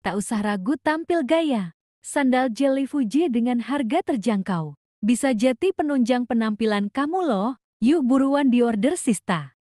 tak usah ragu tampil gaya. Sandal Jelly Fuji dengan harga terjangkau. Bisa jadi penunjang penampilan kamu loh. Yuk buruan diorder Sista.